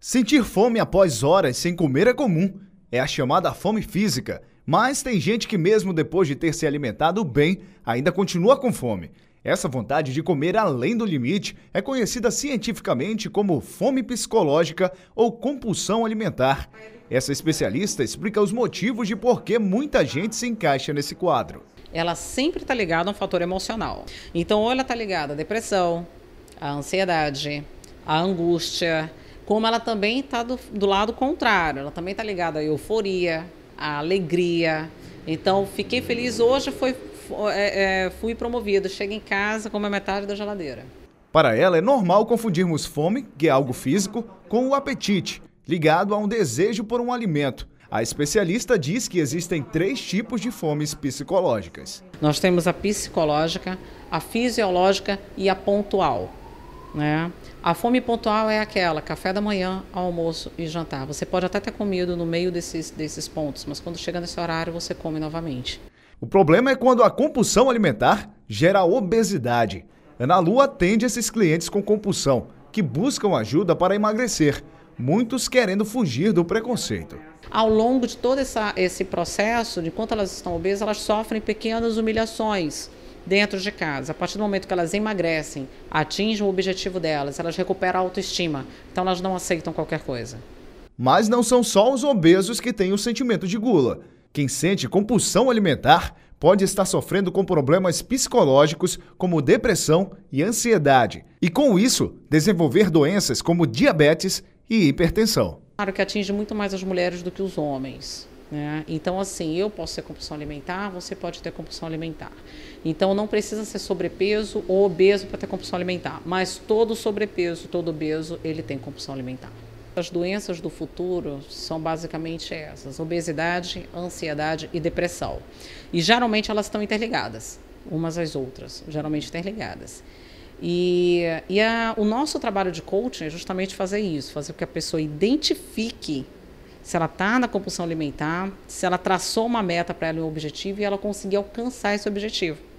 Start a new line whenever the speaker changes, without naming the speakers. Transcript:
Sentir fome após horas sem comer é comum, é a chamada fome física, mas tem gente que, mesmo depois de ter se alimentado bem, ainda continua com fome. Essa vontade de comer além do limite é conhecida cientificamente como fome psicológica ou compulsão alimentar. Essa especialista explica os motivos de por que muita gente se encaixa nesse quadro.
Ela sempre está ligada a um fator emocional. Então, ou ela está ligada à depressão, à ansiedade, à angústia, como ela também está do, do lado contrário. Ela também está ligada à euforia, à alegria. Então, fiquei feliz hoje, foi, é, é, fui promovido. Chego em casa, com a é metade da geladeira.
Para ela, é normal confundirmos fome, que é algo físico, com o apetite, ligado a um desejo por um alimento. A especialista diz que existem três tipos de fomes psicológicas.
Nós temos a psicológica, a fisiológica e a pontual. Né? A fome pontual é aquela, café da manhã, almoço e jantar. Você pode até ter comido no meio desses, desses pontos, mas quando chega nesse horário você come novamente.
O problema é quando a compulsão alimentar gera obesidade. Ana Lu atende esses clientes com compulsão, que buscam ajuda para emagrecer, muitos querendo fugir do preconceito.
Ao longo de todo essa, esse processo, de enquanto elas estão obesas, elas sofrem pequenas humilhações dentro de casa. A partir do momento que elas emagrecem, atingem o objetivo delas, elas recuperam a autoestima. Então elas não aceitam qualquer coisa.
Mas não são só os obesos que têm o sentimento de gula. Quem sente compulsão alimentar pode estar sofrendo com problemas psicológicos como depressão e ansiedade, e com isso desenvolver doenças como diabetes e hipertensão.
Claro que atinge muito mais as mulheres do que os homens. Né? Então, assim, eu posso ter compulsão alimentar, você pode ter compulsão alimentar. Então, não precisa ser sobrepeso ou obeso para ter compulsão alimentar, mas todo sobrepeso, todo obeso, ele tem compulsão alimentar. As doenças do futuro são basicamente essas: obesidade, ansiedade e depressão. E geralmente elas estão interligadas, umas às outras, geralmente interligadas. E, e a, o nosso trabalho de coaching é justamente fazer isso, fazer com que a pessoa identifique se ela está na compulsão alimentar, se ela traçou uma meta para ela, um objetivo, e ela conseguir alcançar esse objetivo.